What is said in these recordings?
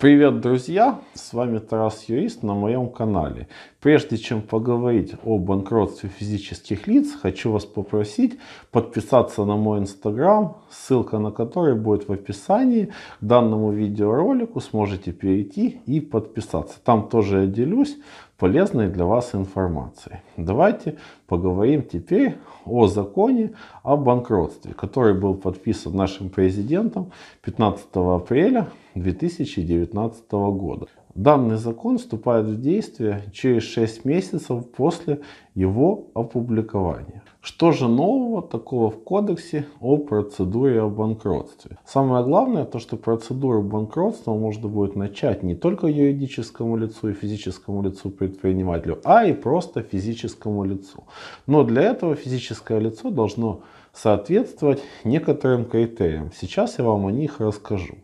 Привет, друзья! С вами Тарас Юрист на моем канале. Прежде чем поговорить о банкротстве физических лиц, хочу вас попросить подписаться на мой инстаграм, ссылка на который будет в описании. К данному видеоролику сможете перейти и подписаться. Там тоже я делюсь полезной для вас информацией. Давайте поговорим теперь о законе о банкротстве, который был подписан нашим президентом 15 апреля 2019 года. Данный закон вступает в действие через 6 месяцев после его опубликования. Что же нового такого в кодексе о процедуре о банкротстве? Самое главное то, что процедуру банкротства можно будет начать не только юридическому лицу и физическому лицу предпринимателю, а и просто физическому лицу. Но для этого физическое лицо должно соответствовать некоторым критериям. Сейчас я вам о них расскажу.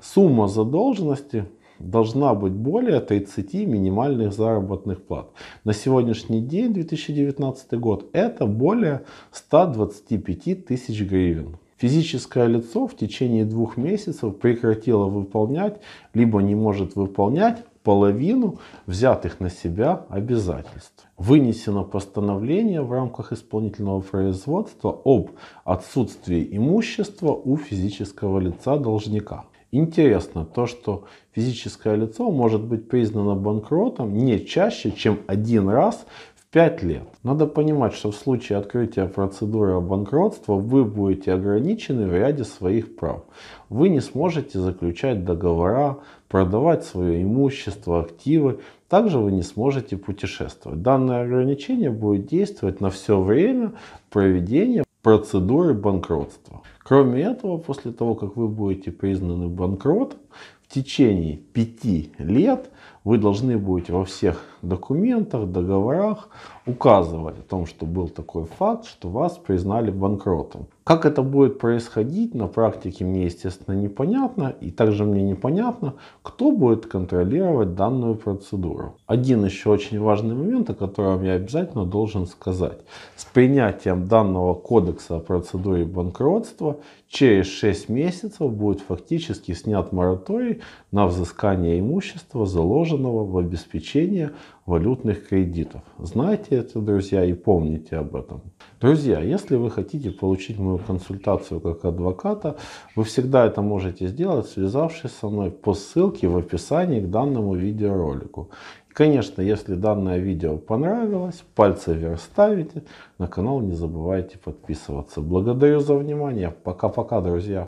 Сумма задолженности должна быть более 30 минимальных заработных плат. На сегодняшний день, 2019 год, это более 125 тысяч гривен. Физическое лицо в течение двух месяцев прекратило выполнять, либо не может выполнять половину взятых на себя обязательств. Вынесено постановление в рамках исполнительного производства об отсутствии имущества у физического лица должника. Интересно то, что физическое лицо может быть признано банкротом не чаще, чем один раз в 5 лет. Надо понимать, что в случае открытия процедуры банкротства вы будете ограничены в ряде своих прав. Вы не сможете заключать договора, продавать свое имущество, активы. Также вы не сможете путешествовать. Данное ограничение будет действовать на все время проведения процедуры банкротства. Кроме этого, после того, как вы будете признаны банкротом, в течение пяти лет вы должны будете во всех документах, договорах указывать о том, что был такой факт, что вас признали банкротом. Как это будет происходить на практике, мне, естественно, непонятно. И также мне непонятно, кто будет контролировать данную процедуру. Один еще очень важный момент, о котором я обязательно должен сказать. С принятием данного кодекса о процедуре банкротства через 6 месяцев будет фактически снят мораторий на взыскание имущества, заложенного в обеспечение валютных кредитов. Знайте это, друзья, и помните об этом. Друзья, если вы хотите получить мою консультацию как адвоката, вы всегда это можете сделать, связавшись со мной по ссылке в описании к данному видеоролику. конечно, если данное видео понравилось, пальцы вверх ставите, на канал не забывайте подписываться. Благодарю за внимание. Пока-пока, друзья.